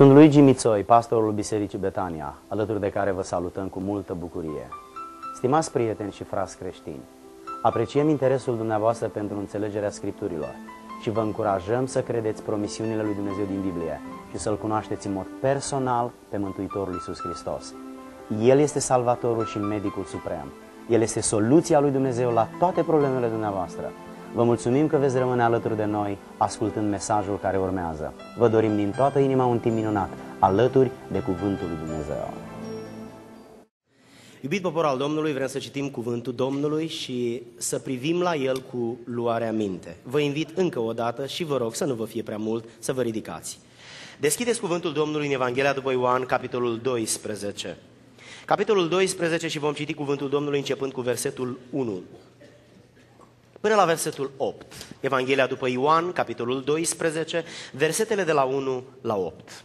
Sunt Luigi Mițoi, pastorul Bisericii Betania, alături de care vă salutăm cu multă bucurie. Stimați prieteni și frați creștini, apreciem interesul dumneavoastră pentru înțelegerea Scripturilor și vă încurajăm să credeți promisiunile lui Dumnezeu din Biblie și să-L cunoașteți în mod personal pe Mântuitorul Iisus Hristos. El este Salvatorul și Medicul Suprem. El este soluția lui Dumnezeu la toate problemele dumneavoastră Vă mulțumim că veți rămâne alături de noi, ascultând mesajul care urmează. Vă dorim din toată inima un timp minunat, alături de Cuvântul lui Dumnezeu. Iubit popor al Domnului, vrem să citim cuvântul Domnului și să privim la el cu luarea minte. Vă invit încă o dată și vă rog să nu vă fie prea mult să vă ridicați. Deschideți cuvântul Domnului în Evanghelia după Ioan, capitolul 12. Capitolul 12 și vom citi cuvântul Domnului începând cu versetul 1. Până la versetul 8, Evanghelia după Ioan, capitolul 12, versetele de la 1 la 8.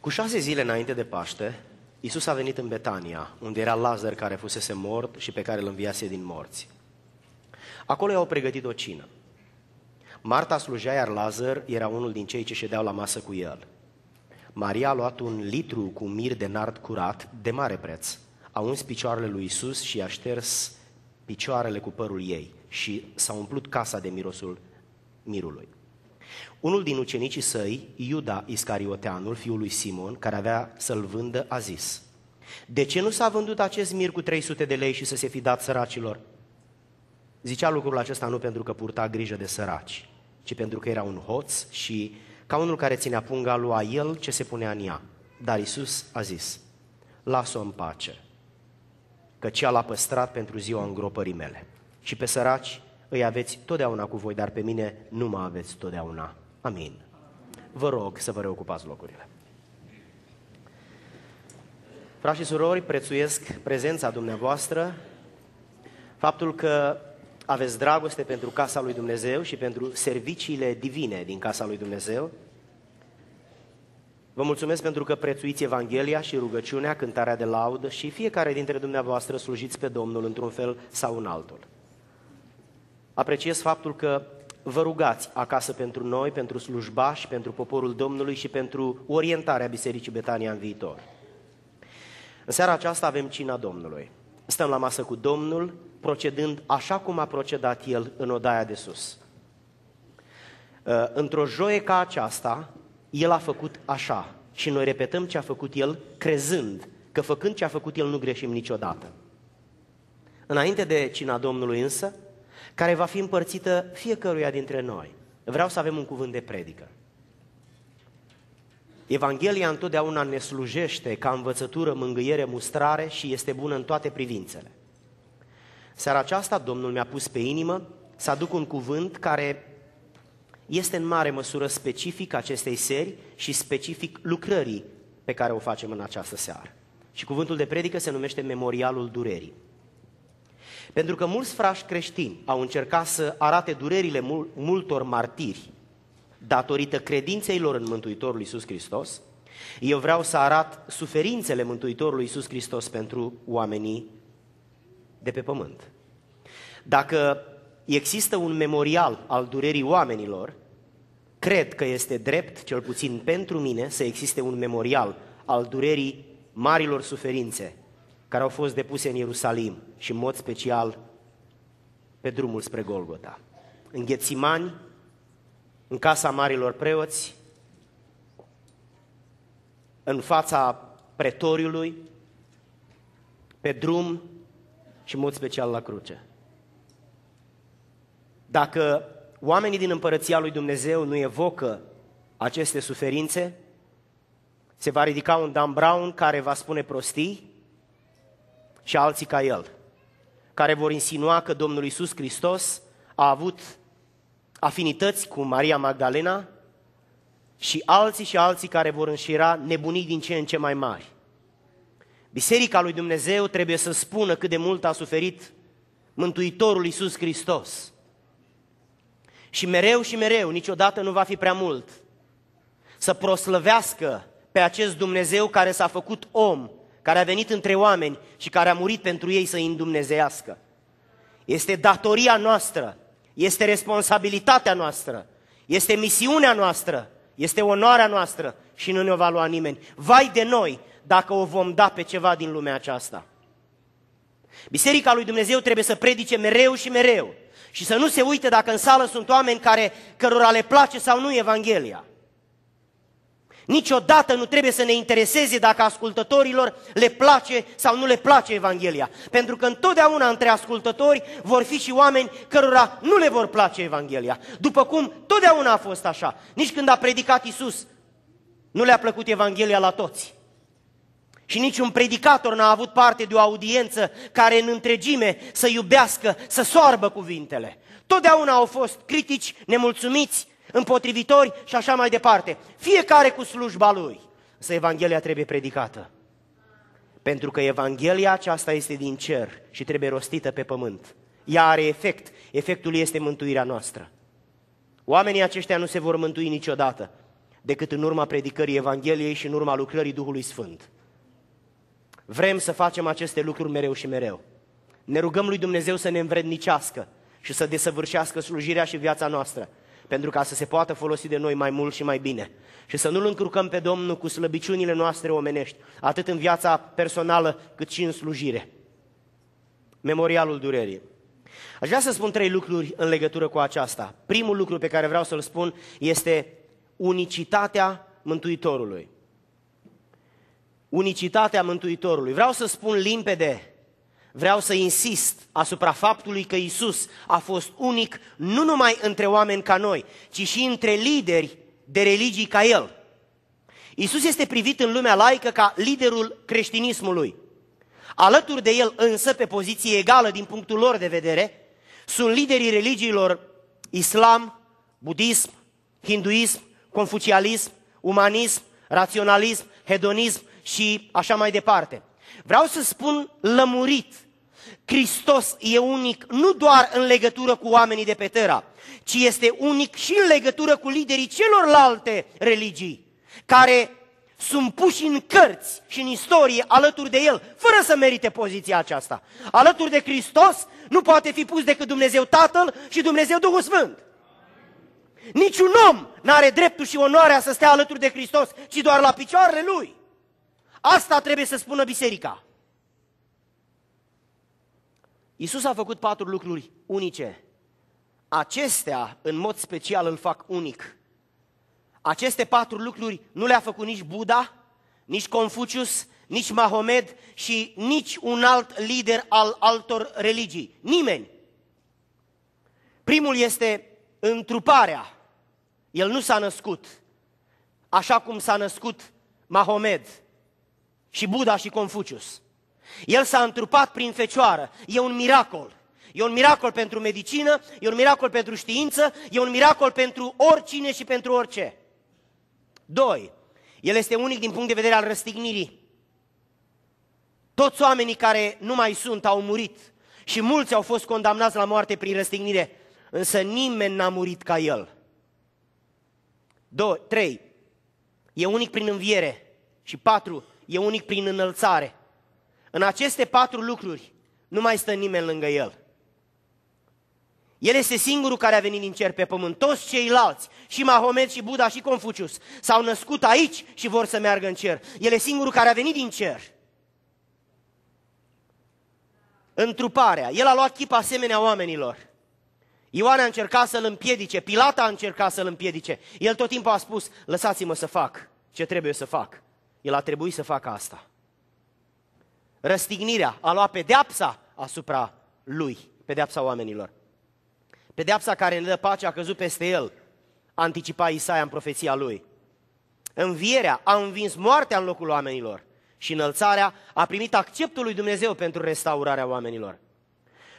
Cu șase zile înainte de Paște, Iisus a venit în Betania, unde era Lazar care fusese mort și pe care îl înviase din morți. Acolo i-au pregătit o cină. Marta slujea, iar Lazar era unul din cei ce ședeau la masă cu el. Maria a luat un litru cu mir de nard curat, de mare preț, a uns picioarele lui Isus și a șters picioarele cu părul ei și s-a umplut casa de mirosul mirului. Unul din ucenicii săi, Iuda Iscarioteanul, fiul lui Simon, care avea să-l vândă, a zis, De ce nu s-a vândut acest mir cu 300 de lei și să se fi dat săracilor? Zicea lucrul acesta nu pentru că purta grijă de săraci, ci pentru că era un hoț și ca unul care ținea punga lua el ce se punea în ea. Dar Isus a zis, lasă-o în pace, ce l a păstrat pentru ziua îngropării mele. Și pe săraci îi aveți totdeauna cu voi, dar pe mine nu mă aveți totdeauna. Amin. Vă rog să vă reocupați locurile. Frați și surori, prețuiesc prezența dumneavoastră, faptul că aveți dragoste pentru casa lui Dumnezeu și pentru serviciile divine din casa lui Dumnezeu, Vă mulțumesc pentru că prețuiți Evanghelia și rugăciunea, cântarea de laudă și fiecare dintre dumneavoastră slujiți pe Domnul într-un fel sau în altul. Apreciez faptul că vă rugați acasă pentru noi, pentru slujbași, pentru poporul Domnului și pentru orientarea Bisericii Betania în viitor. În seara aceasta avem cina Domnului. Stăm la masă cu Domnul, procedând așa cum a procedat El în odaia de sus. Într-o joie ca aceasta, el a făcut așa și noi repetăm ce a făcut El crezând că făcând ce a făcut El nu greșim niciodată. Înainte de cina Domnului însă, care va fi împărțită fiecăruia dintre noi, vreau să avem un cuvânt de predică. Evanghelia întotdeauna ne slujește ca învățătură, mângâiere, mustrare și este bună în toate privințele. Seara aceasta Domnul mi-a pus pe inimă să aduc un cuvânt care este în mare măsură specific acestei seri și specific lucrării pe care o facem în această seară. Și cuvântul de predică se numește Memorialul Durerii. Pentru că mulți frași creștini au încercat să arate durerile multor martiri datorită credinței lor în Mântuitorul Iisus Hristos, eu vreau să arat suferințele Mântuitorului Iisus Hristos pentru oamenii de pe pământ. Dacă există un memorial al durerii oamenilor, cred că este drept, cel puțin pentru mine, să existe un memorial al durerii marilor suferințe care au fost depuse în Ierusalim și în mod special pe drumul spre Golgota. În Ghețimani, în casa marilor preoți, în fața pretoriului, pe drum și în mod special la cruce. Dacă oamenii din împărăția lui Dumnezeu nu evocă aceste suferințe, se va ridica un Dan Brown care va spune prostii și alții ca el, care vor insinua că Domnul Isus Hristos a avut afinități cu Maria Magdalena și alții și alții care vor înșira nebunii din ce în ce mai mari. Biserica lui Dumnezeu trebuie să spună cât de mult a suferit Mântuitorul Isus Hristos și mereu și mereu, niciodată nu va fi prea mult, să proslăvească pe acest Dumnezeu care s-a făcut om, care a venit între oameni și care a murit pentru ei să îi îndumnezească. Este datoria noastră, este responsabilitatea noastră, este misiunea noastră, este onoarea noastră și nu ne va lua nimeni. Vai de noi dacă o vom da pe ceva din lumea aceasta. Biserica lui Dumnezeu trebuie să predice mereu și mereu și să nu se uite dacă în sală sunt oameni care, cărora le place sau nu Evanghelia. Niciodată nu trebuie să ne intereseze dacă ascultătorilor le place sau nu le place Evanghelia. Pentru că întotdeauna între ascultători vor fi și oameni cărora nu le vor place Evanghelia. După cum totdeauna a fost așa. Nici când a predicat Isus, nu le-a plăcut Evanghelia la toți. Și niciun predicator n-a avut parte de o audiență care în întregime să iubească, să soarbă cuvintele. Totdeauna au fost critici, nemulțumiți, împotrivitori și așa mai departe. Fiecare cu slujba lui. Să Evanghelia trebuie predicată. Pentru că Evanghelia aceasta este din cer și trebuie rostită pe pământ. Ea are efect. Efectul este mântuirea noastră. Oamenii aceștia nu se vor mântui niciodată decât în urma predicării Evangheliei și în urma lucrării Duhului Sfânt. Vrem să facem aceste lucruri mereu și mereu. Ne rugăm lui Dumnezeu să ne învrednicească și să desăvârșească slujirea și viața noastră, pentru ca să se poată folosi de noi mai mult și mai bine. Și să nu-L încurcăm pe Domnul cu slăbiciunile noastre omenești, atât în viața personală cât și în slujire. Memorialul durerii. Aș vrea să spun trei lucruri în legătură cu aceasta. Primul lucru pe care vreau să-l spun este unicitatea Mântuitorului unicitatea Mântuitorului. Vreau să spun limpede, vreau să insist asupra faptului că Isus a fost unic nu numai între oameni ca noi, ci și între lideri de religii ca El. Isus este privit în lumea laică ca liderul creștinismului. Alături de el însă, pe poziție egală din punctul lor de vedere, sunt liderii religiilor islam, budism, hinduism, confucialism, umanism, raționalism, hedonism și așa mai departe. Vreau să spun lămurit, Hristos e unic nu doar în legătură cu oamenii de pe tăra, ci este unic și în legătură cu liderii celorlalte religii, care sunt puși în cărți și în istorie alături de el, fără să merite poziția aceasta. Alături de Hristos nu poate fi pus decât Dumnezeu Tatăl și Dumnezeu Duhul Sfânt. Niciun om nu are dreptul și onoarea să stea alături de Hristos, ci doar la picioarele lui. Asta trebuie să spună biserica. Isus a făcut patru lucruri unice. Acestea, în mod special, îl fac unic. Aceste patru lucruri nu le-a făcut nici Buddha, nici Confucius, nici Mahomed și nici un alt lider al altor religii. Nimeni. Primul este întruparea. El nu s-a născut așa cum s-a născut Mahomed și Buddha și Confucius. El s-a întrupat prin fecioară. E un miracol. E un miracol pentru medicină, e un miracol pentru știință, e un miracol pentru oricine și pentru orice. Doi, el este unic din punct de vedere al răstignirii. Toți oamenii care nu mai sunt au murit și mulți au fost condamnați la moarte prin răstignire, însă nimeni n-a murit ca el. Doi, trei. E unic prin înviere. Și patru e unic prin înălțare. În aceste patru lucruri nu mai stă nimeni lângă El. El este singurul care a venit din cer pe pământ. Toți ceilalți, și Mahomet, și Buddha, și Confucius, s-au născut aici și vor să meargă în cer. El este singurul care a venit din cer. Întruparea. El a luat chip asemenea oamenilor. Ioan a încercat să-l împiedice, Pilata a încercat să-l împiedice. El tot timpul a spus, lăsați-mă să fac ce trebuie să fac. El a trebuit să facă asta. Răstignirea a luat pedeapsa asupra lui, pedeapsa oamenilor. Pedeapsa care ne dă pace a căzut peste el, anticipa Isaia în profeția lui. Învierea a învins moartea în locul oamenilor și înălțarea a primit acceptul lui Dumnezeu pentru restaurarea oamenilor.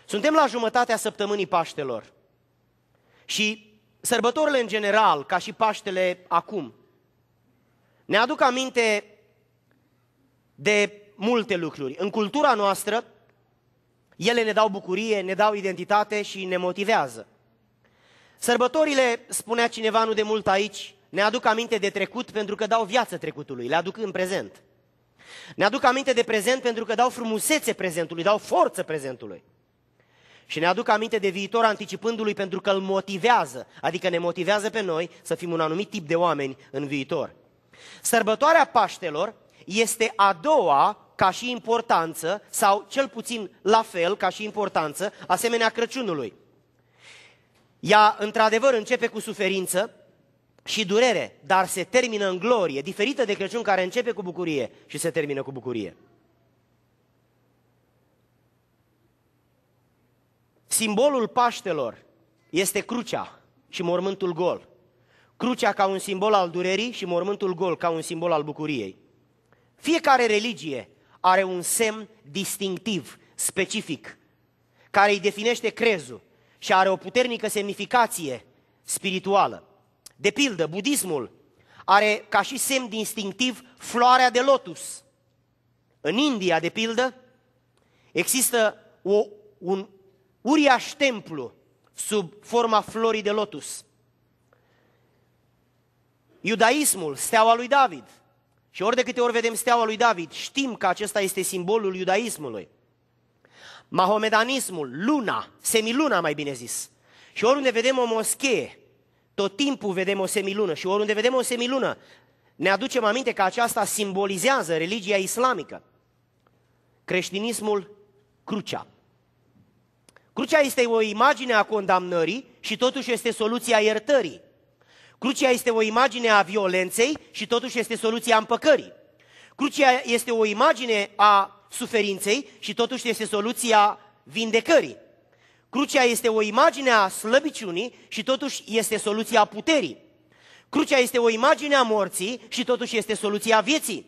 Suntem la jumătatea săptămânii Paștelor și sărbătorile în general, ca și Paștele acum, ne aduc aminte de multe lucruri. În cultura noastră, ele ne dau bucurie, ne dau identitate și ne motivează. Sărbătorile, spunea cineva nu de mult aici, ne aduc aminte de trecut pentru că dau viață trecutului, le aduc în prezent. Ne aduc aminte de prezent pentru că dau frumusețe prezentului, dau forță prezentului. Și ne aduc aminte de viitor anticipându-lui pentru că îl motivează, adică ne motivează pe noi să fim un anumit tip de oameni în viitor. Sărbătoarea Paștelor este a doua ca și importanță, sau cel puțin la fel ca și importanță, asemenea Crăciunului. Ea, într-adevăr, începe cu suferință și durere, dar se termină în glorie, diferită de Crăciun care începe cu bucurie și se termină cu bucurie. Simbolul Paștelor este crucea și mormântul gol. Crucea ca un simbol al durerii și mormântul gol ca un simbol al bucuriei. Fiecare religie are un semn distinctiv, specific, care îi definește crezul și are o puternică semnificație spirituală. De pildă, budismul are ca și semn distinctiv floarea de lotus. În India, de pildă, există o, un uriaș templu sub forma florii de lotus. Iudaismul, steaua lui David – și ori de câte ori vedem steaua lui David, știm că acesta este simbolul iudaismului. Mahomedanismul, luna, semiluna mai bine zis. Și oriunde vedem o moschee, tot timpul vedem o semilună și oriunde vedem o semilună, ne aducem aminte că aceasta simbolizează religia islamică. Creștinismul, crucea. Crucea este o imagine a condamnării și totuși este soluția iertării. Crucea este o imagine a violenței și totuși este soluția împăcării. Crucea este o imagine a suferinței și totuși este soluția vindecării. Crucea este o imagine a slăbiciunii și totuși este soluția puterii. Crucea este o imagine a morții și totuși este soluția vieții.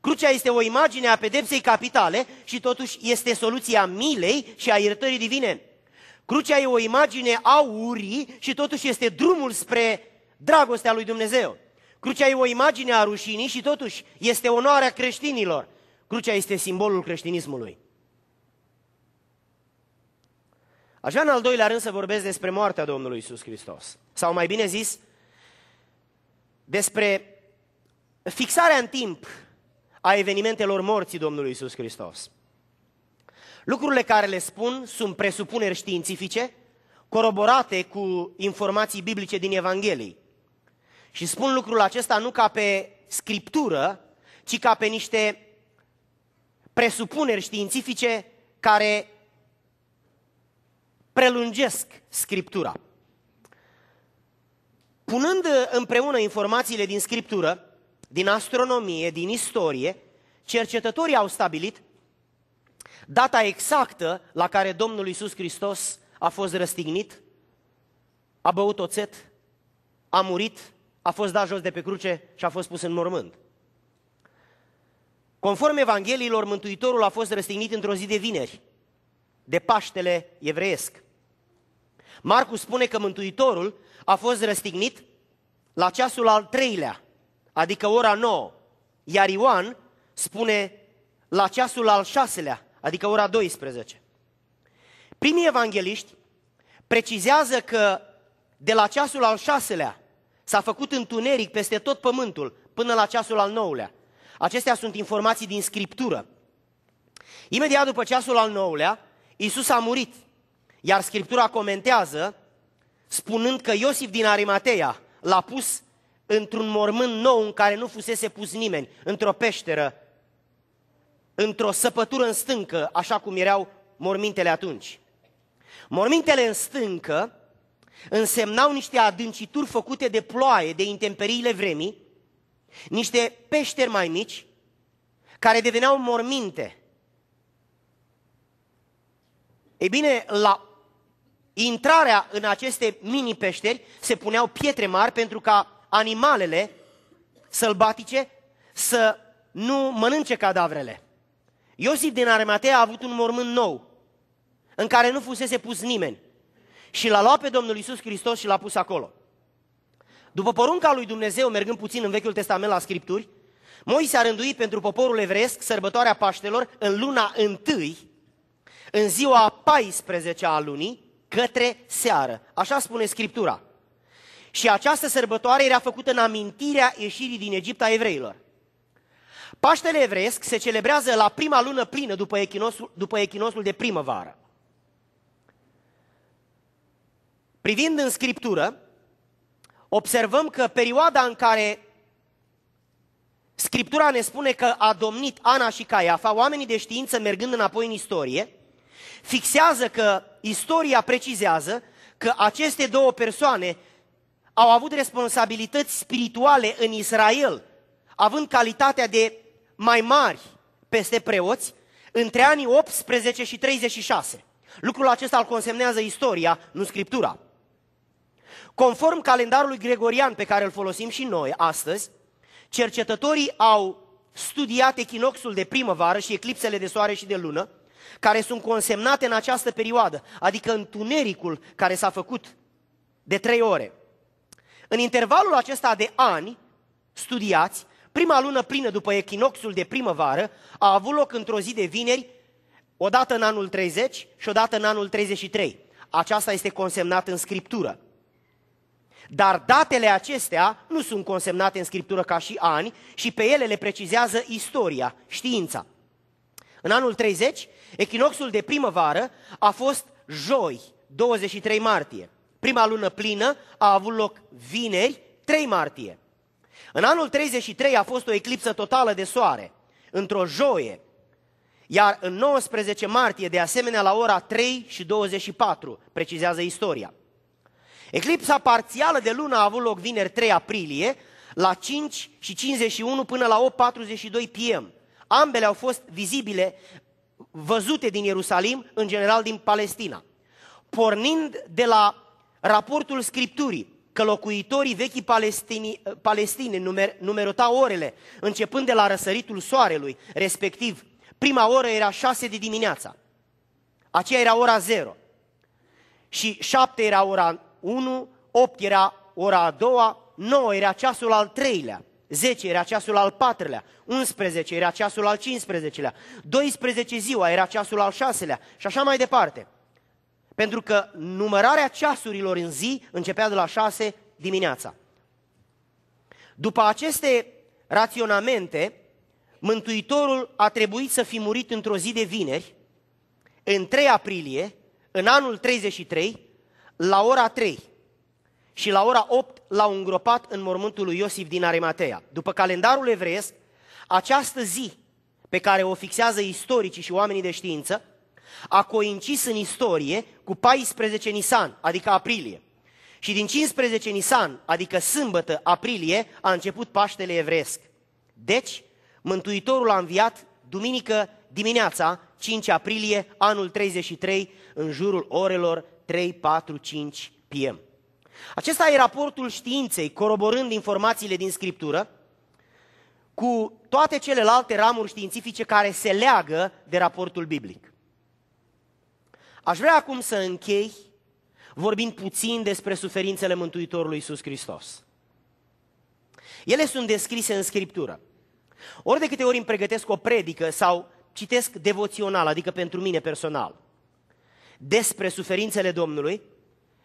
Crucea este o imagine a pedepsei capitale și totuși este soluția milei și a iertării divine. Crucea e o imagine a urii și totuși este drumul spre dragostea lui Dumnezeu. Crucea e o imagine a rușinii și totuși este onoarea creștinilor. Crucea este simbolul creștinismului. Aș vrea în al doilea rând să vorbesc despre moartea Domnului Isus Hristos. Sau mai bine zis, despre fixarea în timp a evenimentelor morții Domnului Isus Hristos. Lucrurile care le spun sunt presupuneri științifice, coroborate cu informații biblice din Evanghelii. Și spun lucrul acesta nu ca pe scriptură, ci ca pe niște presupuneri științifice care prelungesc scriptura. Punând împreună informațiile din scriptură, din astronomie, din istorie, cercetătorii au stabilit data exactă la care Domnul Iisus Hristos a fost răstignit, a băut oțet, a murit a fost dat jos de pe cruce și a fost pus în mormânt. Conform Evangheliilor, Mântuitorul a fost răstignit într-o zi de vineri, de Paștele evreiesc. Marcu spune că Mântuitorul a fost răstignit la ceasul al treilea, adică ora 9, iar Ioan spune la ceasul al șaselea, adică ora 12. Primii evangeliști precizează că de la ceasul al șaselea S-a făcut întuneric peste tot pământul până la ceasul al nouălea. Acestea sunt informații din Scriptură. Imediat după ceasul al nouălea, Isus a murit, iar Scriptura comentează spunând că Iosif din Arimatea l-a pus într-un mormânt nou în care nu fusese pus nimeni, într-o peșteră, într-o săpătură în stâncă, așa cum erau mormintele atunci. Mormintele în stâncă însemnau niște adâncituri făcute de ploaie, de intemperiile vremii, niște peșteri mai mici, care deveneau morminte. Ei bine, la intrarea în aceste mini-peșteri se puneau pietre mari pentru ca animalele sălbatice să nu mănânce cadavrele. Iosif din Arimatea a avut un mormânt nou, în care nu fusese pus nimeni și l-a luat pe Domnul Isus Hristos și l-a pus acolo. După porunca lui Dumnezeu, mergând puțin în Vechiul Testament la Scripturi, Moise a rânduit pentru poporul evresc sărbătoarea Paștelor în luna întâi, în ziua 14 a lunii, către seară. Așa spune Scriptura. Și această sărbătoare era făcută în amintirea ieșirii din Egipt a evreilor. Paștele evresc se celebrează la prima lună plină după echinosul, după echinosul de primăvară. Privind în Scriptură, observăm că perioada în care Scriptura ne spune că a domnit Ana și Caiafa, oamenii de știință mergând înapoi în istorie, fixează că istoria precizează că aceste două persoane au avut responsabilități spirituale în Israel, având calitatea de mai mari peste preoți, între anii 18 și 36. Lucrul acesta îl consemnează istoria, nu scriptura. Conform calendarului gregorian pe care îl folosim și noi astăzi, cercetătorii au studiat echinoxul de primăvară și eclipsele de soare și de lună, care sunt consemnate în această perioadă, adică întunericul care s-a făcut de trei ore. În intervalul acesta de ani studiați, prima lună plină după echinoxul de primăvară a avut loc într-o zi de vineri, odată în anul 30 și odată în anul 33. Aceasta este consemnat în Scriptură. Dar datele acestea nu sunt consemnate în scriptură ca și ani și pe ele le precizează istoria, știința. În anul 30, echinoxul de primăvară a fost joi, 23 martie. Prima lună plină a avut loc vineri, 3 martie. În anul 33 a fost o eclipsă totală de soare, într-o joie, iar în 19 martie, de asemenea, la ora 3 și 24, precizează istoria. Eclipsa parțială de lună a avut loc vineri 3 aprilie la 5 și 51 până la 8.42 pm. Ambele au fost vizibile, văzute din Ierusalim, în general din Palestina. Pornind de la raportul Scripturii, că locuitorii vechii Palestini, Palestine numer, numerota orele, începând de la răsăritul soarelui, respectiv prima oră era 6 de dimineața, aceea era ora 0 și 7 era ora 1, 8 era ora a doua, 9 era ceasul al treilea, 10 era ceasul al patrulea, 11 era ceasul al 15-lea, 12 ziua era ceasul al șaselea și așa mai departe. Pentru că numărarea ceasurilor în zi începea de la 6 dimineața. După aceste raționamente, Mântuitorul a trebuit să fi murit într-o zi de vineri, în 3 aprilie, în anul 33, la ora 3 și la ora 8 l-au îngropat în mormântul lui Iosif din Arimatea. După calendarul evreiesc, această zi pe care o fixează istoricii și oamenii de știință, a coincis în istorie cu 14 Nisan, adică aprilie. Și din 15 Nisan, adică sâmbătă, aprilie, a început Paștele evresc. Deci, Mântuitorul a înviat duminică dimineața, 5 aprilie, anul 33, în jurul orelor 3, 4, 5 p.m. Acesta e raportul științei, coroborând informațiile din Scriptură, cu toate celelalte ramuri științifice care se leagă de raportul biblic. Aș vrea acum să închei vorbind puțin despre suferințele Mântuitorului Iisus Hristos. Ele sunt descrise în Scriptură. Ori de câte ori îmi pregătesc o predică sau citesc devoțional, adică pentru mine personal – despre suferințele Domnului,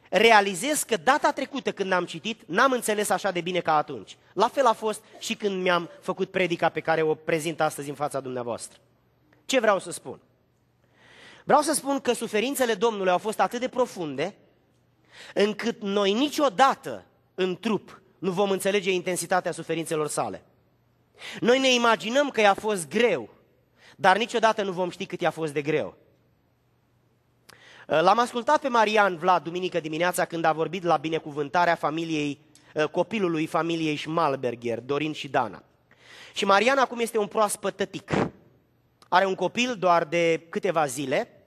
realizez că data trecută când am citit, n-am înțeles așa de bine ca atunci. La fel a fost și când mi-am făcut predica pe care o prezint astăzi în fața dumneavoastră. Ce vreau să spun? Vreau să spun că suferințele Domnului au fost atât de profunde, încât noi niciodată în trup nu vom înțelege intensitatea suferințelor sale. Noi ne imaginăm că i-a fost greu, dar niciodată nu vom ști cât i-a fost de greu. Uh, l-am ascultat pe Marian Vlad duminică dimineața când a vorbit la binecuvântarea familiei, uh, copilului familiei Schmalberger, Dorin și Dana. Și Marian acum este un proaspăt tătic. Are un copil doar de câteva zile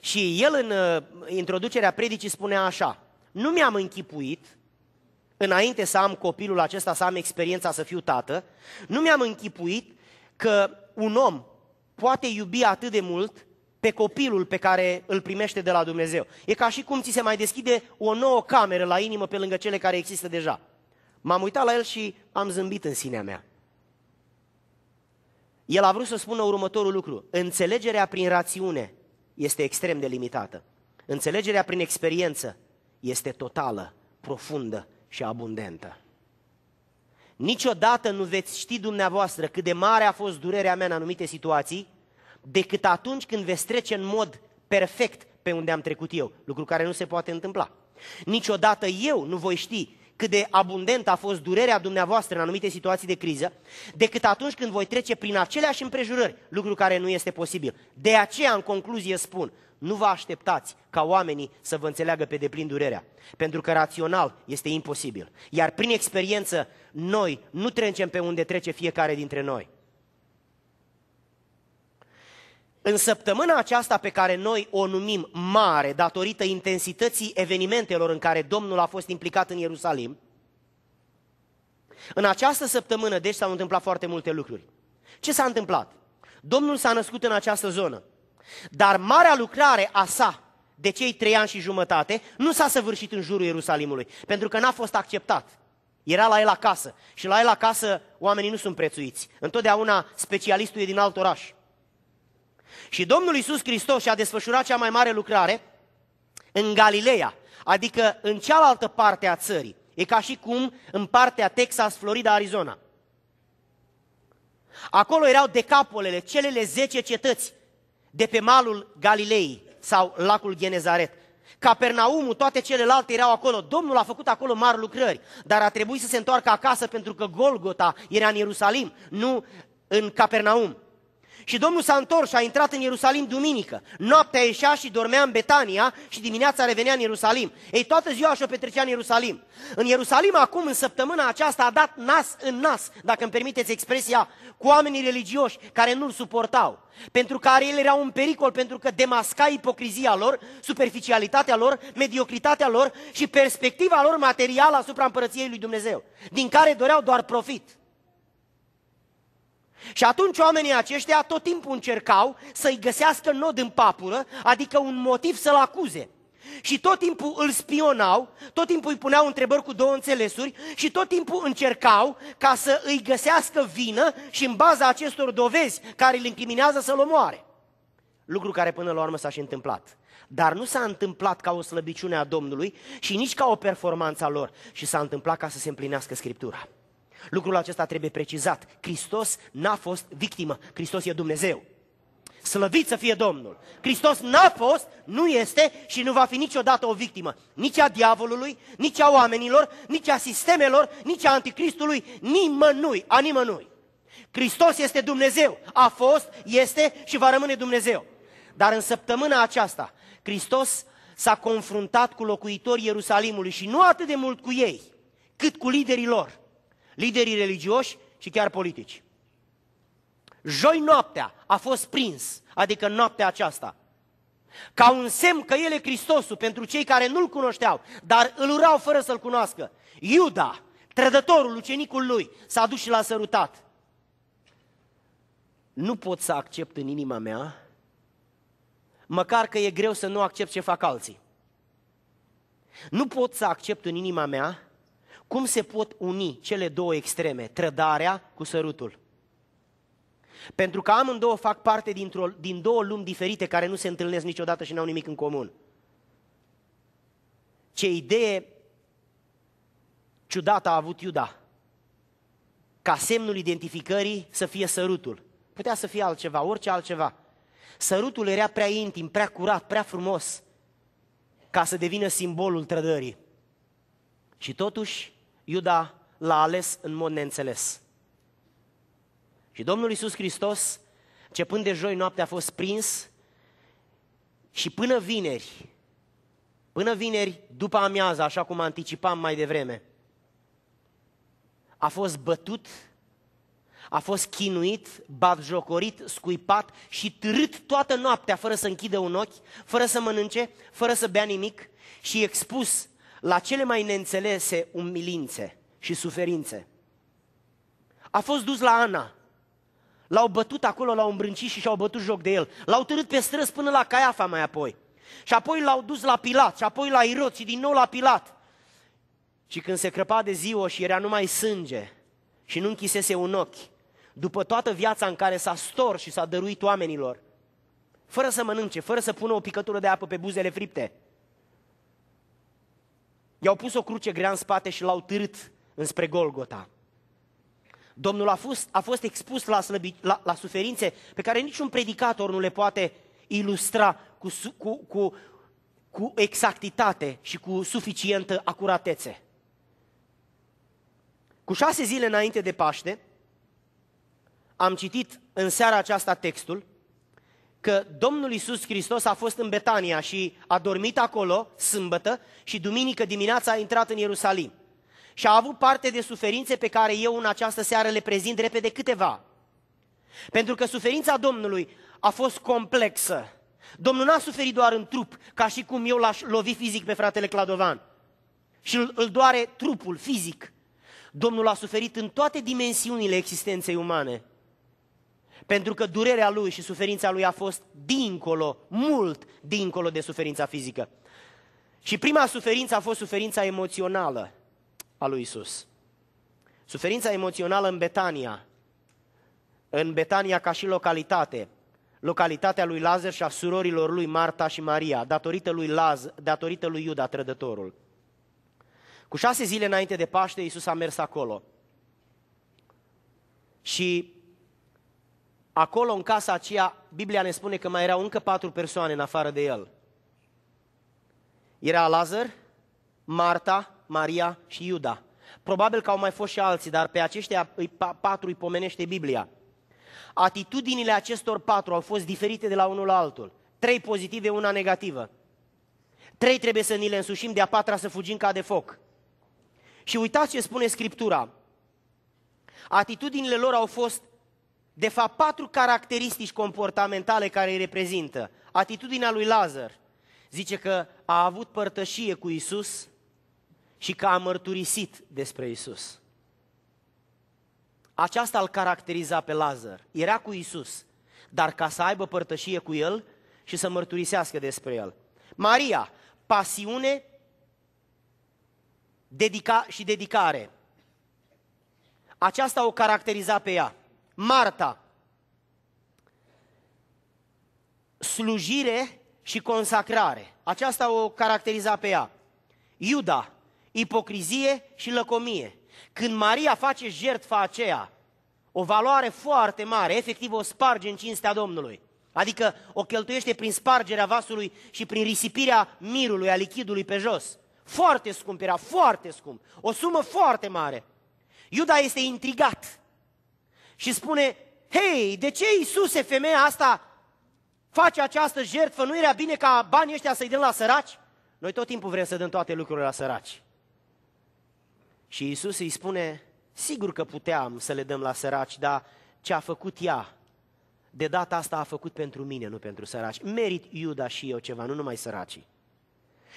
și el în uh, introducerea predicii spunea așa, nu mi-am închipuit, înainte să am copilul acesta, să am experiența să fiu tată, nu mi-am închipuit că un om poate iubi atât de mult pe copilul pe care îl primește de la Dumnezeu. E ca și cum ți se mai deschide o nouă cameră la inimă pe lângă cele care există deja. M-am uitat la el și am zâmbit în sinea mea. El a vrut să spună următorul lucru. Înțelegerea prin rațiune este extrem de limitată. Înțelegerea prin experiență este totală, profundă și abundentă. Niciodată nu veți ști dumneavoastră cât de mare a fost durerea mea în anumite situații decât atunci când veți trece în mod perfect pe unde am trecut eu, lucru care nu se poate întâmpla. Niciodată eu nu voi ști cât de abundent a fost durerea dumneavoastră în anumite situații de criză, decât atunci când voi trece prin aceleași împrejurări, lucru care nu este posibil. De aceea, în concluzie, spun, nu vă așteptați ca oamenii să vă înțeleagă pe deplin durerea, pentru că rațional este imposibil. Iar prin experiență, noi nu trecem pe unde trece fiecare dintre noi. În săptămâna aceasta pe care noi o numim mare, datorită intensității evenimentelor în care Domnul a fost implicat în Ierusalim, în această săptămână, deci, s-au întâmplat foarte multe lucruri. Ce s-a întâmplat? Domnul s-a născut în această zonă, dar marea lucrare a sa de cei trei ani și jumătate nu s-a săvârșit în jurul Ierusalimului, pentru că n-a fost acceptat. Era la el acasă și la el acasă oamenii nu sunt prețuiți. Întotdeauna specialistul e din alt oraș. Și Domnul Iisus Hristos și-a desfășurat cea mai mare lucrare în Galileea, adică în cealaltă parte a țării. E ca și cum în partea Texas, Florida, Arizona. Acolo erau decapolele, celele 10 cetăți de pe malul Galilei sau lacul Genezaret. Capernaumul, toate celelalte erau acolo. Domnul a făcut acolo mari lucrări, dar a trebuit să se întoarcă acasă pentru că Golgota era în Ierusalim, nu în Capernaum. Și Domnul s-a întors și a intrat în Ierusalim duminică. Noaptea ieșea și dormea în Betania și dimineața revenea în Ierusalim. Ei, toată ziua și-o petrecea în Ierusalim. În Ierusalim acum, în săptămâna aceasta, a dat nas în nas, dacă îmi permiteți expresia, cu oamenii religioși care nu-l suportau pentru care el era un pericol, pentru că demasca ipocrizia lor, superficialitatea lor, mediocritatea lor și perspectiva lor materială asupra împărăției lui Dumnezeu, din care doreau doar profit. Și atunci oamenii aceștia tot timpul încercau să-i găsească nod în papură, adică un motiv să-l acuze. Și tot timpul îl spionau, tot timpul îi puneau întrebări cu două înțelesuri și tot timpul încercau ca să îi găsească vină și în baza acestor dovezi care îl incriminează să-l omoare. Lucru care până la urmă s-a și întâmplat. Dar nu s-a întâmplat ca o slăbiciune a Domnului și nici ca o performanță a lor, și s-a întâmplat ca să se împlinească Scriptura. Lucrul acesta trebuie precizat. Hristos n-a fost victimă. Hristos e Dumnezeu. Slăvit să fie Domnul! Hristos n-a fost, nu este și nu va fi niciodată o victimă. Nici a diavolului, nici a oamenilor, nici a sistemelor, nici a anticristului, nimănui, a nimănui. Hristos este Dumnezeu, a fost, este și va rămâne Dumnezeu. Dar în săptămâna aceasta, Hristos s-a confruntat cu locuitorii Ierusalimului și nu atât de mult cu ei, cât cu liderii lor liderii religioși și chiar politici. Joi noaptea a fost prins, adică noaptea aceasta, ca un semn că El e Hristosul pentru cei care nu-L cunoșteau, dar îl urau fără să-L cunoască. Iuda, trădătorul, ucenicul lui, s-a dus și l-a sărutat. Nu pot să accept în inima mea, măcar că e greu să nu accept ce fac alții. Nu pot să accept în inima mea cum se pot uni cele două extreme, trădarea cu sărutul? Pentru că amândouă fac parte dintr-o, din două lumi diferite care nu se întâlnesc niciodată și n-au nimic în comun. Ce idee ciudată a avut Iuda. Ca semnul identificării să fie sărutul. Putea să fie altceva, orice altceva. Sărutul era prea intim, prea curat, prea frumos ca să devină simbolul trădării. Și totuși, Iuda l-a ales în mod neînțeles. Și Domnul Iisus Hristos, începând de joi noapte, a fost prins și până vineri, până vineri, după amiază, așa cum anticipam mai devreme, a fost bătut, a fost chinuit, batjocorit, scuipat și târât toată noaptea fără să închidă un ochi, fără să mănânce, fără să bea nimic și expus la cele mai neînțelese umilințe și suferințe. A fost dus la Ana, l-au bătut acolo, l-au îmbrâncit și și-au bătut joc de el, l-au târât pe străzi până la Caiafa mai apoi. Și apoi l-au dus la Pilat, și apoi la Irod, și din nou la Pilat. Și când se crăpa de ziua și era numai sânge și nu închisese un ochi, după toată viața în care s-a stor și s-a dăruit oamenilor, fără să mănânce, fără să pună o picătură de apă pe buzele fripte, I-au pus o cruce grea în spate și l-au târât înspre Golgota. Domnul a fost, a fost expus la, slăbi, la, la suferințe pe care niciun predicator nu le poate ilustra cu, cu, cu, cu exactitate și cu suficientă acuratețe. Cu șase zile înainte de Paște, am citit în seara aceasta textul că Domnul Iisus Hristos a fost în Betania și a dormit acolo sâmbătă și duminică dimineața a intrat în Ierusalim. Și a avut parte de suferințe pe care eu în această seară le prezint repede câteva. Pentru că suferința Domnului a fost complexă. Domnul n-a suferit doar în trup, ca și cum eu l-aș lovi fizic pe fratele Cladovan. Și îl doare trupul fizic. Domnul a suferit în toate dimensiunile existenței umane pentru că durerea lui și suferința lui a fost dincolo, mult dincolo de suferința fizică. Și prima suferință a fost suferința emoțională a lui Isus. Suferința emoțională în Betania, în Betania ca și localitate, localitatea lui Lazar și a surorilor lui Marta și Maria, datorită lui, Laz, datorită lui Iuda, trădătorul. Cu șase zile înainte de Paște, Iisus a mers acolo. Și Acolo, în casa aceea, Biblia ne spune că mai erau încă patru persoane în afară de el. Era Lazar, Marta, Maria și Iuda. Probabil că au mai fost și alții, dar pe aceștia îi, patru îi pomenește Biblia. Atitudinile acestor patru au fost diferite de la unul la altul. Trei pozitive, una negativă. Trei trebuie să ni le însușim, de a patra să fugim ca de foc. Și uitați ce spune Scriptura. Atitudinile lor au fost de fapt, patru caracteristici comportamentale care îi reprezintă. Atitudinea lui Lazar zice că a avut părtășie cu Isus și că a mărturisit despre Isus. Aceasta îl caracteriza pe Lazar. Era cu Isus, dar ca să aibă părtășie cu el și să mărturisească despre el. Maria, pasiune dedica- și dedicare. Aceasta o caracteriza pe ea. Marta. Slujire și consacrare. Aceasta o caracteriza pe ea. Iuda, ipocrizie și lăcomie. Când Maria face jertfa aceea, o valoare foarte mare, efectiv o sparge în cinstea Domnului. Adică o cheltuiește prin spargerea vasului și prin risipirea mirului, a lichidului pe jos. Foarte scump era, foarte scump. O sumă foarte mare. Iuda este intrigat și spune, hei, de ce Iisuse, femeia asta, face această jertfă? Nu era bine ca banii ăștia să-i dăm la săraci? Noi tot timpul vrem să dăm toate lucrurile la săraci. Și Iisus îi spune, sigur că puteam să le dăm la săraci, dar ce a făcut ea, de data asta a făcut pentru mine, nu pentru săraci. Merit Iuda și eu ceva, nu numai săracii.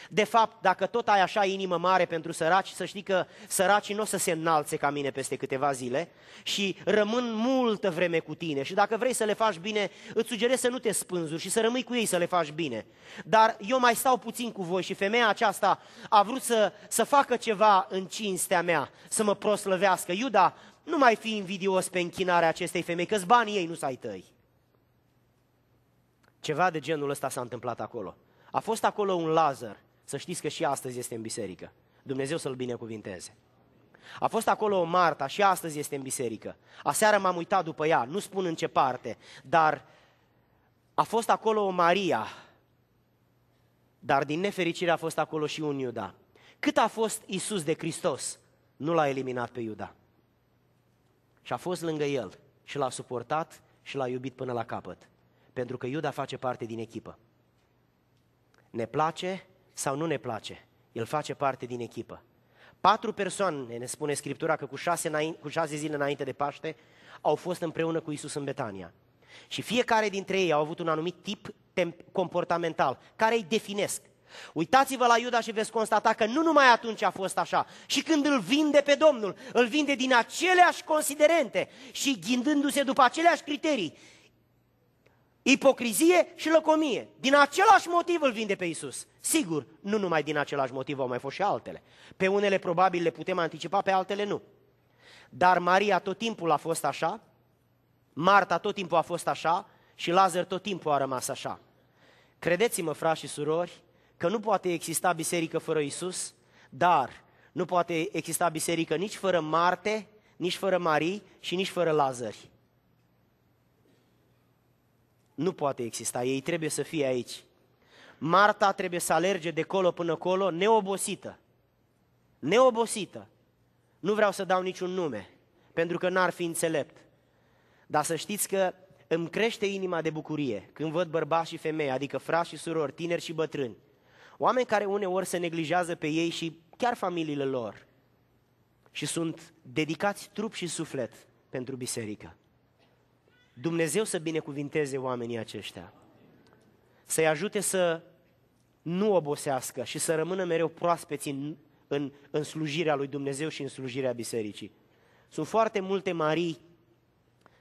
De fapt, dacă tot ai așa inimă mare pentru săraci, să știi că săracii nu o să se înalțe ca mine peste câteva zile și rămân multă vreme cu tine. Și dacă vrei să le faci bine, îți sugerez să nu te spânzuri și să rămâi cu ei să le faci bine. Dar eu mai stau puțin cu voi și femeia aceasta a vrut să, să facă ceva în cinstea mea, să mă proslăvească. Iuda, nu mai fi invidios pe închinarea acestei femei, că banii ei nu s-ai tăi. Ceva de genul ăsta s-a întâmplat acolo. A fost acolo un Lazar să știți că și astăzi este în biserică. Dumnezeu să-l binecuvinteze. A fost acolo o Marta și astăzi este în biserică. Aseară m-am uitat după ea, nu spun în ce parte, dar a fost acolo o Maria, dar din nefericire a fost acolo și un Iuda. Cât a fost Isus de Hristos, nu l-a eliminat pe Iuda. Și a fost lângă el și l-a suportat și l-a iubit până la capăt. Pentru că Iuda face parte din echipă. Ne place, sau nu ne place, el face parte din echipă. Patru persoane, ne spune Scriptura că cu șase, cu șase zile înainte de Paște, au fost împreună cu Isus în Betania. Și fiecare dintre ei au avut un anumit tip comportamental, care îi definesc. Uitați-vă la Iuda și veți constata că nu numai atunci a fost așa. Și când îl vinde pe Domnul, îl vinde din aceleași considerente și ghindându-se după aceleași criterii, ipocrizie și lăcomie. Din același motiv îl vinde pe Isus. Sigur, nu numai din același motiv au mai fost și altele. Pe unele probabil le putem anticipa, pe altele nu. Dar Maria tot timpul a fost așa, Marta tot timpul a fost așa și Lazar tot timpul a rămas așa. Credeți-mă, frați și surori, că nu poate exista biserică fără Isus, dar nu poate exista biserică nici fără Marte, nici fără Marii și nici fără Lazări nu poate exista, ei trebuie să fie aici. Marta trebuie să alerge de colo până colo, neobosită. Neobosită. Nu vreau să dau niciun nume, pentru că n-ar fi înțelept. Dar să știți că îmi crește inima de bucurie când văd bărbați și femei, adică frați și surori, tineri și bătrâni. Oameni care uneori se neglijează pe ei și chiar familiile lor. Și sunt dedicați trup și suflet pentru biserică. Dumnezeu să binecuvinteze oamenii aceștia. Să-i ajute să nu obosească și să rămână mereu proaspeți în, în, în slujirea lui Dumnezeu și în slujirea bisericii. Sunt foarte multe marii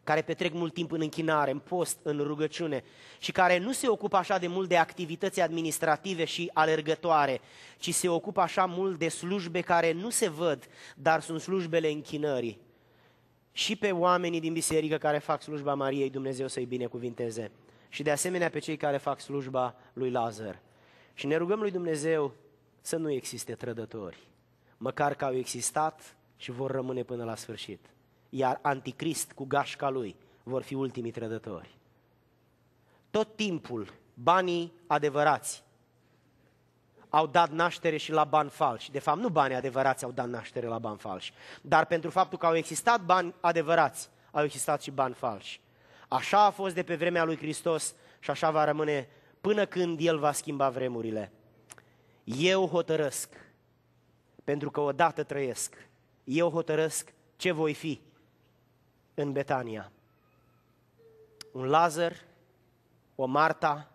care petrec mult timp în închinare, în post, în rugăciune și care nu se ocupă așa de mult de activități administrative și alergătoare, ci se ocupă așa mult de slujbe care nu se văd, dar sunt slujbele închinării și pe oamenii din biserică care fac slujba Mariei, Dumnezeu să-i binecuvinteze. Și de asemenea pe cei care fac slujba lui Lazar. Și ne rugăm lui Dumnezeu să nu existe trădători, măcar că au existat și vor rămâne până la sfârșit. Iar anticrist cu gașca lui vor fi ultimii trădători. Tot timpul, banii adevărați au dat naștere și la bani falși. De fapt, nu banii adevărați au dat naștere la bani falși, dar pentru faptul că au existat bani adevărați, au existat și bani falși. Așa a fost de pe vremea lui Hristos și așa va rămâne până când El va schimba vremurile. Eu hotărăsc, pentru că odată trăiesc, eu hotărăsc ce voi fi în Betania. Un Lazar, o Marta,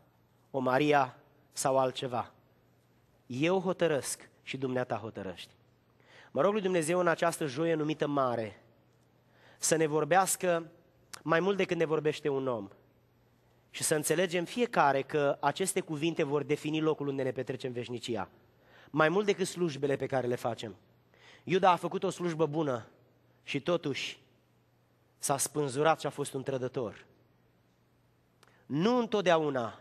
o Maria sau altceva eu hotărăsc și dumneata hotărăști. Mă rog lui Dumnezeu în această joie numită mare să ne vorbească mai mult decât ne vorbește un om și să înțelegem fiecare că aceste cuvinte vor defini locul unde ne petrecem veșnicia, mai mult decât slujbele pe care le facem. Iuda a făcut o slujbă bună și totuși s-a spânzurat și a fost un trădător. Nu întotdeauna,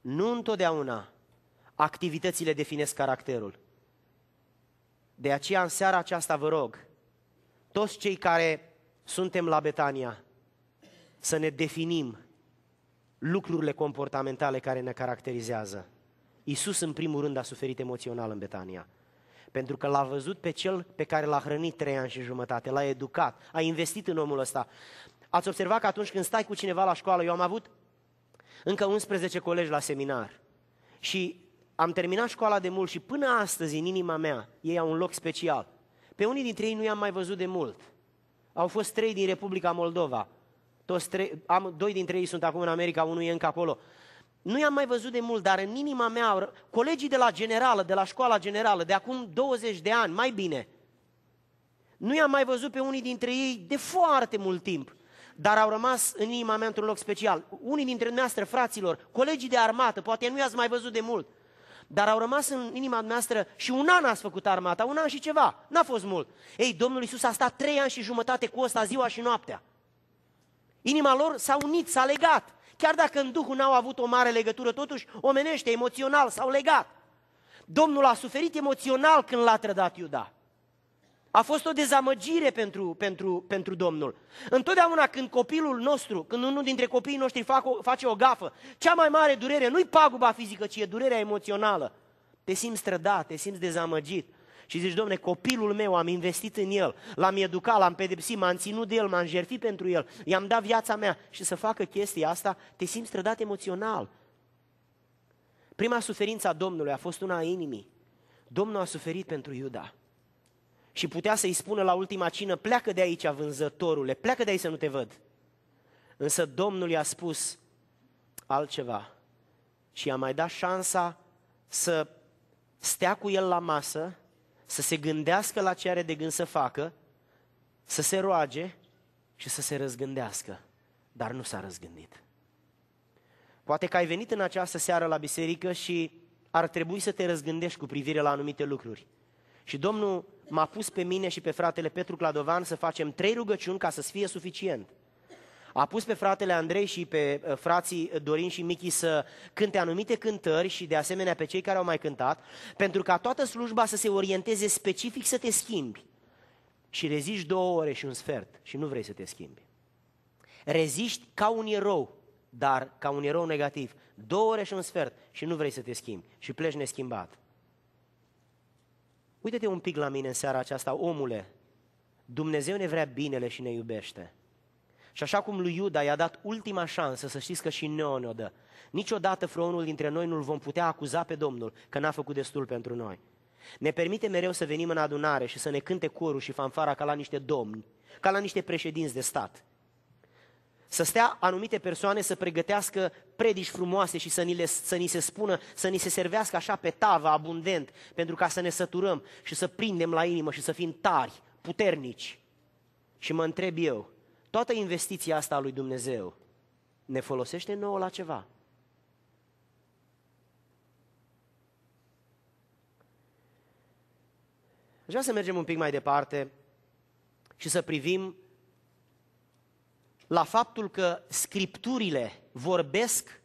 nu întotdeauna Activitățile definesc caracterul. De aceea, în seara aceasta, vă rog, toți cei care suntem la Betania, să ne definim lucrurile comportamentale care ne caracterizează. Iisus, în primul rând, a suferit emoțional în Betania. Pentru că l-a văzut pe cel pe care l-a hrănit trei ani și jumătate, l-a educat, a investit în omul ăsta. Ați observat că atunci când stai cu cineva la școală, eu am avut încă 11 colegi la seminar și am terminat școala de mult și până astăzi, în inima mea, ei au un loc special. Pe unii dintre ei nu i-am mai văzut de mult. Au fost trei din Republica Moldova. Toți trei, am, doi dintre ei sunt acum în America, unul e încă acolo. Nu i-am mai văzut de mult, dar în inima mea, colegii de la generală, de la școala generală, de acum 20 de ani, mai bine, nu i-am mai văzut pe unii dintre ei de foarte mult timp, dar au rămas în inima mea într-un loc special. Unii dintre noastre, fraților, colegii de armată, poate nu i-ați mai văzut de mult, dar au rămas în inima noastră și un an ați făcut armata, un an și ceva, n-a fost mult. Ei, Domnul Iisus a stat trei ani și jumătate cu ăsta ziua și noaptea. Inima lor s-a unit, s-a legat. Chiar dacă în Duhul n-au avut o mare legătură, totuși omenește, emoțional, s-au legat. Domnul a suferit emoțional când l-a trădat Iuda. A fost o dezamăgire pentru, pentru, pentru Domnul. Întotdeauna când copilul nostru, când unul dintre copiii noștri fac o, face o gafă, cea mai mare durere nu-i paguba fizică, ci e durerea emoțională. Te simți strădat, te simți dezamăgit. Și zici, domne, copilul meu, am investit în el, l-am educat, l-am pedepsit, m-am ținut de el, m-am jertfit pentru el, i-am dat viața mea. Și să facă chestia asta, te simți strădat emoțional. Prima suferință a Domnului a fost una a inimii. Domnul a suferit pentru Iuda și putea să-i spună la ultima cină, pleacă de aici vânzătorule, pleacă de aici să nu te văd. Însă Domnul i-a spus altceva și i-a mai dat șansa să stea cu el la masă, să se gândească la ce are de gând să facă, să se roage și să se răzgândească. Dar nu s-a răzgândit. Poate că ai venit în această seară la biserică și ar trebui să te răzgândești cu privire la anumite lucruri. Și Domnul m-a pus pe mine și pe fratele Petru Cladovan să facem trei rugăciuni ca să fie suficient. A pus pe fratele Andrei și pe uh, frații Dorin și Michi să cânte anumite cântări și de asemenea pe cei care au mai cântat, pentru ca toată slujba să se orienteze specific să te schimbi. Și reziști două ore și un sfert și nu vrei să te schimbi. Reziști ca un erou, dar ca un erou negativ. Două ore și un sfert și nu vrei să te schimbi și pleci neschimbat. Uite-te un pic la mine în seara aceasta, omule, Dumnezeu ne vrea binele și ne iubește. Și așa cum lui Iuda i-a dat ultima șansă, să știți că și nouă ne-o dă. Niciodată vreunul dintre noi nu-l vom putea acuza pe Domnul că n-a făcut destul pentru noi. Ne permite mereu să venim în adunare și să ne cânte corul și fanfara ca la niște domni, ca la niște președinți de stat. Să stea anumite persoane să pregătească predici frumoase și să ni, le, să ni se spună, să ni se servească așa pe tava, abundent, pentru ca să ne săturăm și să prindem la inimă și să fim tari, puternici. Și mă întreb eu, toată investiția asta a lui Dumnezeu ne folosește nouă la ceva? Aș vrea să mergem un pic mai departe și să privim la faptul că scripturile vorbesc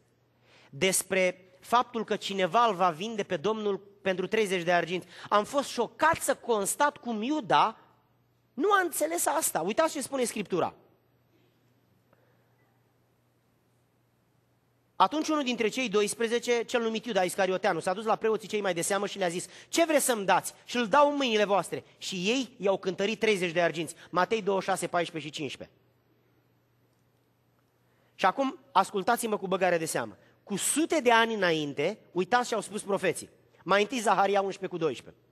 despre faptul că cineva îl va vinde pe Domnul pentru 30 de arginți. Am fost șocat să constat cum Iuda nu a înțeles asta. Uitați ce spune Scriptura. Atunci unul dintre cei 12, cel numit Iuda Iscarioteanu, s-a dus la preoții cei mai de seamă și le-a zis, ce vreți să-mi dați? Și îl dau în mâinile voastre. Și ei i-au cântărit 30 de arginți. Matei 26, 14 și 15. Și acum ascultați-mă cu băgare de seamă. Cu sute de ani înainte, uitați ce au spus profeții. Mai întâi Zaharia 11 cu 12.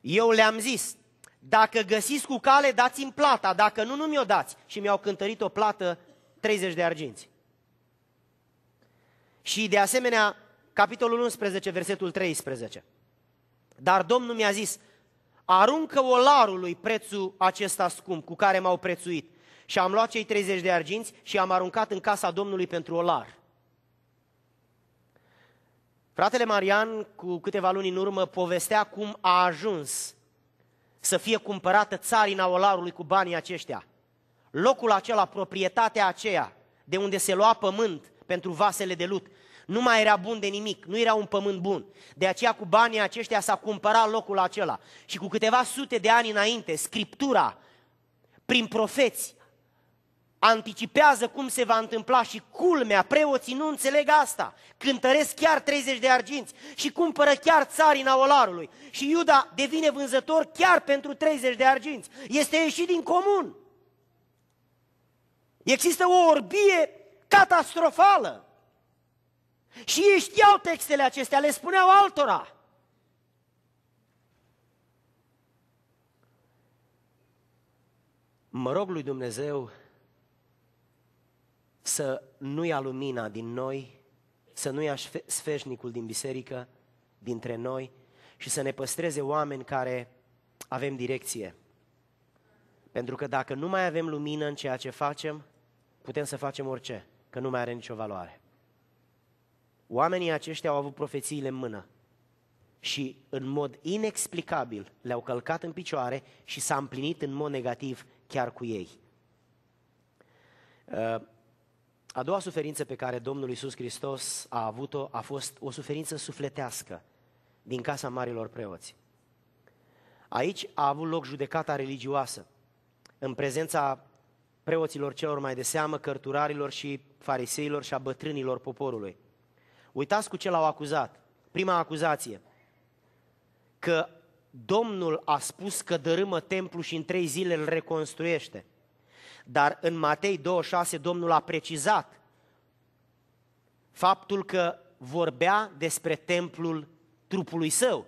Eu le-am zis, dacă găsiți cu cale, dați-mi plata, dacă nu, nu mi-o dați. Și mi-au cântărit o plată 30 de arginți. Și de asemenea, capitolul 11, versetul 13. Dar Domnul mi-a zis, aruncă olarului prețul acesta scump cu care m-au prețuit și am luat cei 30 de arginți și am aruncat în casa Domnului pentru olar. Fratele Marian, cu câteva luni în urmă, povestea cum a ajuns să fie cumpărată țarina olarului cu banii aceștia. Locul acela, proprietatea aceea, de unde se lua pământ pentru vasele de lut, nu mai era bun de nimic, nu era un pământ bun. De aceea cu banii aceștia s-a cumpărat locul acela. Și cu câteva sute de ani înainte, Scriptura, prin profeți, anticipează cum se va întâmpla și culmea, preoții nu înțeleg asta. Cântăresc chiar 30 de arginți și cumpără chiar țarina olarului. Și Iuda devine vânzător chiar pentru 30 de arginți. Este ieșit din comun. Există o orbie catastrofală. Și ei știau textele acestea, le spuneau altora. Mă rog lui Dumnezeu să nu ia lumina din noi, să nu ia sfeșnicul din biserică, dintre noi și să ne păstreze oameni care avem direcție. Pentru că dacă nu mai avem lumină în ceea ce facem, putem să facem orice, că nu mai are nicio valoare. Oamenii aceștia au avut profețiile în mână și în mod inexplicabil le-au călcat în picioare și s-a împlinit în mod negativ chiar cu ei. Uh, a doua suferință pe care Domnul Iisus Hristos a avut-o a fost o suferință sufletească din casa marilor preoți. Aici a avut loc judecata religioasă, în prezența preoților celor mai de seamă, cărturarilor și fariseilor și a bătrânilor poporului. Uitați cu ce l-au acuzat. Prima acuzație, că Domnul a spus că dărâmă templu și în trei zile îl reconstruiește – dar în Matei 26 Domnul a precizat faptul că vorbea despre templul trupului său.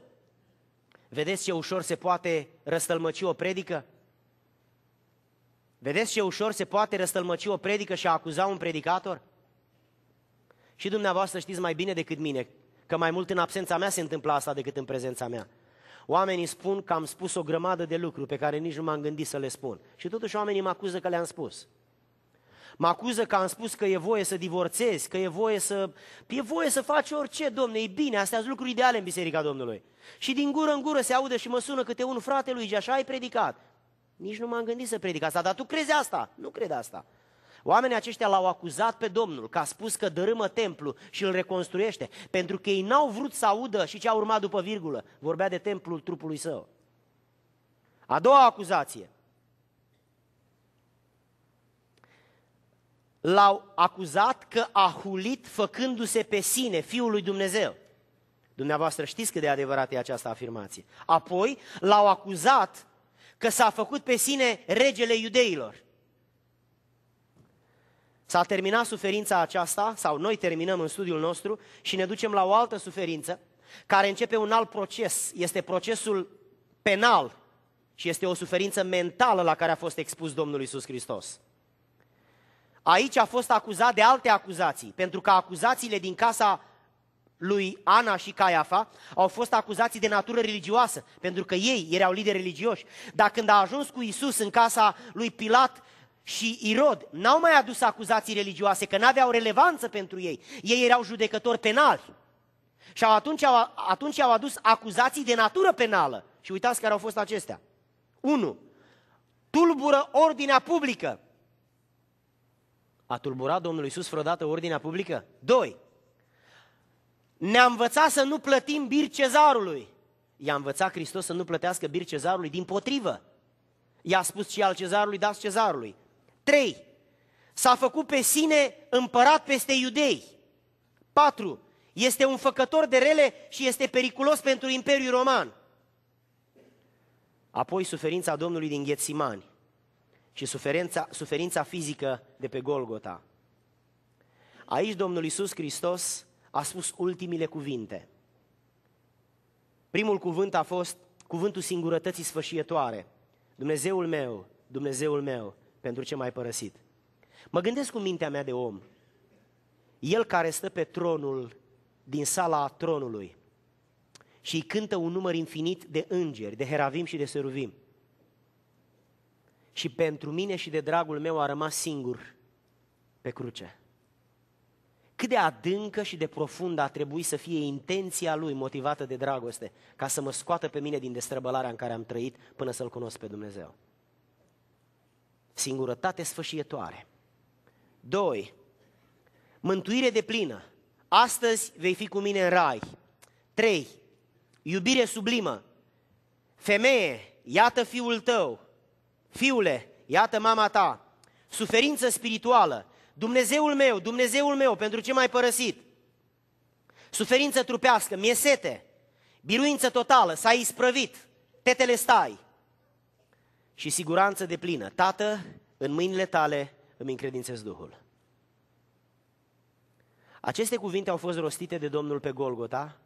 Vedeți ce ușor se poate răstălmăci o predică? Vedeți ce ușor se poate răstălmăci o predică și a acuza un predicator? Și dumneavoastră știți mai bine decât mine că mai mult în absența mea se întâmplă asta decât în prezența mea. Oamenii spun că am spus o grămadă de lucruri pe care nici nu m-am gândit să le spun. Și totuși oamenii mă acuză că le-am spus. Mă acuză că am spus că e voie să divorțezi, că e voie să... E voie să faci orice, domne, e bine, astea sunt lucruri ideale în Biserica Domnului. Și din gură în gură se aude și mă sună câte un frate lui, și așa ai predicat. Nici nu m-am gândit să predic asta, dar tu crezi asta? Nu cred asta. Oamenii aceștia l-au acuzat pe Domnul că a spus că dărâmă templu și îl reconstruiește, pentru că ei n-au vrut să audă și ce a urmat după virgulă. Vorbea de templul trupului său. A doua acuzație. L-au acuzat că a hulit făcându-se pe sine Fiul lui Dumnezeu. Dumneavoastră știți cât de adevărat e această afirmație. Apoi l-au acuzat că s-a făcut pe sine regele iudeilor. S-a terminat suferința aceasta, sau noi terminăm în studiul nostru și ne ducem la o altă suferință, care începe un alt proces. Este procesul penal și este o suferință mentală la care a fost expus Domnul Isus Hristos. Aici a fost acuzat de alte acuzații, pentru că acuzațiile din casa lui Ana și Caiafa au fost acuzații de natură religioasă, pentru că ei erau lideri religioși. Dar când a ajuns cu Isus în casa lui Pilat și Irod n-au mai adus acuzații religioase, că n-aveau relevanță pentru ei. Ei erau judecători penali. Și atunci au, atunci au adus acuzații de natură penală. Și uitați care au fost acestea. 1. Tulbură ordinea publică. A tulburat Domnul Iisus vreodată ordinea publică? 2. Ne-a învățat să nu plătim bir cezarului. I-a învățat Hristos să nu plătească bir cezarului din potrivă. I-a spus și al cezarului, dați cezarului. 3. S-a făcut pe sine împărat peste iudei. 4. Este un făcător de rele și este periculos pentru Imperiul Roman. Apoi suferința Domnului din Ghețimani și suferința, suferința fizică de pe Golgota. Aici Domnul Iisus Hristos a spus ultimile cuvinte. Primul cuvânt a fost cuvântul singurătății sfășietoare. Dumnezeul meu, Dumnezeul meu, pentru ce m-ai părăsit. Mă gândesc cu mintea mea de om. El care stă pe tronul din sala tronului și îi cântă un număr infinit de îngeri, de heravim și de seruvim. Și pentru mine și de dragul meu a rămas singur pe cruce. Cât de adâncă și de profundă a trebuit să fie intenția lui motivată de dragoste ca să mă scoată pe mine din destrăbălarea în care am trăit până să-L cunosc pe Dumnezeu. Singurătate sfâșietoare. 2. Mântuire de plină. Astăzi vei fi cu mine în rai. 3. Iubire sublimă. Femeie, iată fiul tău. Fiule, iată mama ta. Suferință spirituală. Dumnezeul meu, Dumnezeul meu, pentru ce m-ai părăsit? Suferință trupească, miesete, biruință totală, s-ai isprăvit, tetele stai și siguranță de plină. Tată, în mâinile tale îmi încredințez Duhul. Aceste cuvinte au fost rostite de Domnul pe Golgota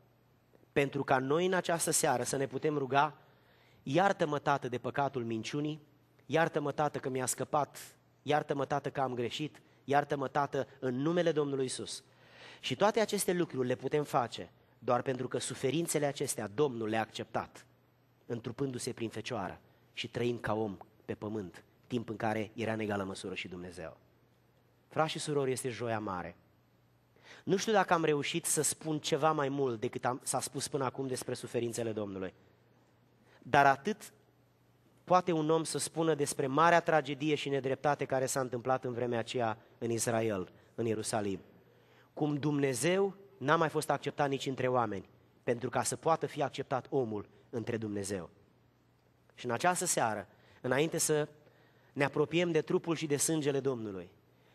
pentru ca noi în această seară să ne putem ruga Iartă-mă, Tată, de păcatul minciunii, iartă-mă, Tată, că mi-a scăpat, iartă-mă, Tată, că am greșit, iartă-mă, Tată, în numele Domnului Isus. Și toate aceste lucruri le putem face doar pentru că suferințele acestea Domnul le-a acceptat, întrupându-se prin fecioară și trăim ca om pe pământ, timp în care era în egală măsură și Dumnezeu. Frați și surori, este joia mare. Nu știu dacă am reușit să spun ceva mai mult decât am, s-a spus până acum despre suferințele Domnului. Dar atât poate un om să spună despre marea tragedie și nedreptate care s-a întâmplat în vremea aceea în Israel, în Ierusalim. Cum Dumnezeu n-a mai fost acceptat nici între oameni, pentru ca să poată fi acceptat omul între Dumnezeu. Și în această seară, înainte să ne apropiem de trupul și de sângele Domnului,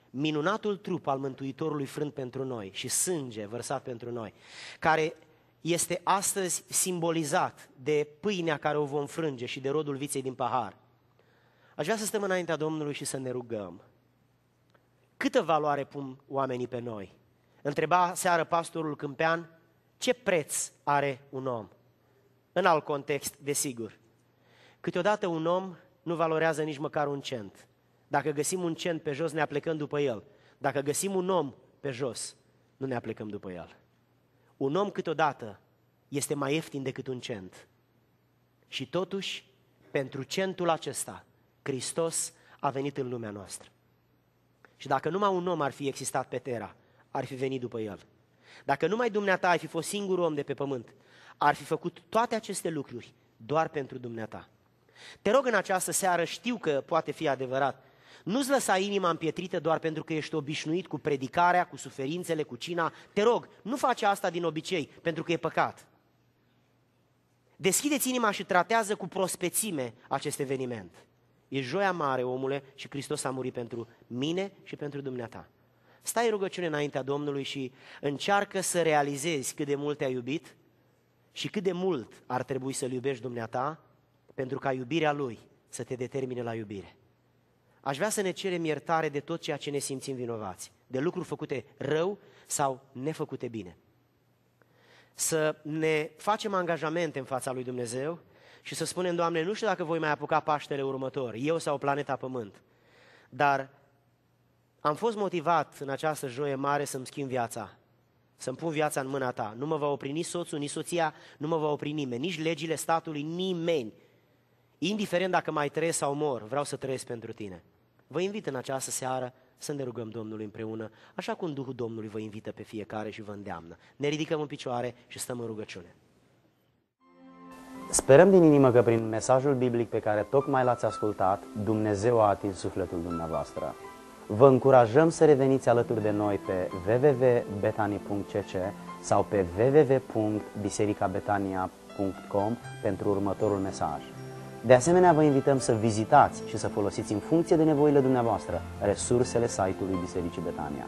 minunatul trup al Mântuitorului frânt pentru noi și sânge vărsat pentru noi, care este astăzi simbolizat de pâinea care o vom frânge și de rodul viței din pahar. Aș vrea să stăm înaintea Domnului și să ne rugăm. Câtă valoare pun oamenii pe noi? Întreba seară pastorul Câmpean, ce preț are un om? În alt context, desigur. Câteodată un om nu valorează nici măcar un cent. Dacă găsim un cent pe jos, ne aplecăm după el. Dacă găsim un om pe jos, nu ne aplecăm după el. Un om câteodată este mai ieftin decât un cent. Și totuși, pentru centul acesta, Hristos a venit în lumea noastră. Și dacă numai un om ar fi existat pe Terra, ar fi venit după el. Dacă numai dumneata ai fi fost singurul om de pe pământ, ar fi făcut toate aceste lucruri doar pentru dumneata. Te rog în această seară, știu că poate fi adevărat, nu-ți lăsa inima împietrită doar pentru că ești obișnuit cu predicarea, cu suferințele, cu cina. Te rog, nu face asta din obicei, pentru că e păcat. Deschideți inima și tratează cu prospețime acest eveniment. E joia mare, omule, și Hristos a murit pentru mine și pentru dumneata. Stai rugăciune înaintea Domnului și încearcă să realizezi cât de mult te-a iubit și cât de mult ar trebui să-L iubești dumneata pentru ca iubirea Lui să te determine la iubire. Aș vrea să ne cerem iertare de tot ceea ce ne simțim vinovați, de lucruri făcute rău sau nefăcute bine. Să ne facem angajamente în fața lui Dumnezeu și să spunem, Doamne, nu știu dacă voi mai apuca Paștele următor, eu sau planeta Pământ, dar am fost motivat în această joie mare să-mi schimb viața, să-mi pun viața în mâna ta. Nu mă va opri nici soțul, nici soția, nu mă va opri nimeni, nici legile statului, nimeni indiferent dacă mai trăiesc sau mor, vreau să trăiesc pentru tine. Vă invit în această seară să ne rugăm Domnului împreună, așa cum Duhul Domnului vă invită pe fiecare și vă îndeamnă. Ne ridicăm în picioare și stăm în rugăciune. Sperăm din inimă că prin mesajul biblic pe care tocmai l-ați ascultat, Dumnezeu a atins sufletul dumneavoastră. Vă încurajăm să reveniți alături de noi pe www.betani.cc sau pe www.bisericabetania.com pentru următorul mesaj. De asemenea, vă invităm să vizitați și să folosiți în funcție de nevoile dumneavoastră resursele site-ului Bisericii Betania.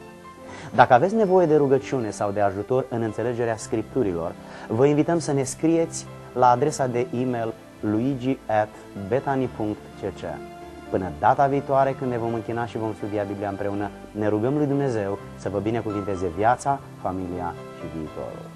Dacă aveți nevoie de rugăciune sau de ajutor în înțelegerea scripturilor, vă invităm să ne scrieți la adresa de e-mail luigi@betani.cc. Până data viitoare, când ne vom închina și vom studia Biblia împreună, ne rugăm lui Dumnezeu să vă binecuvinteze viața, familia și viitorul.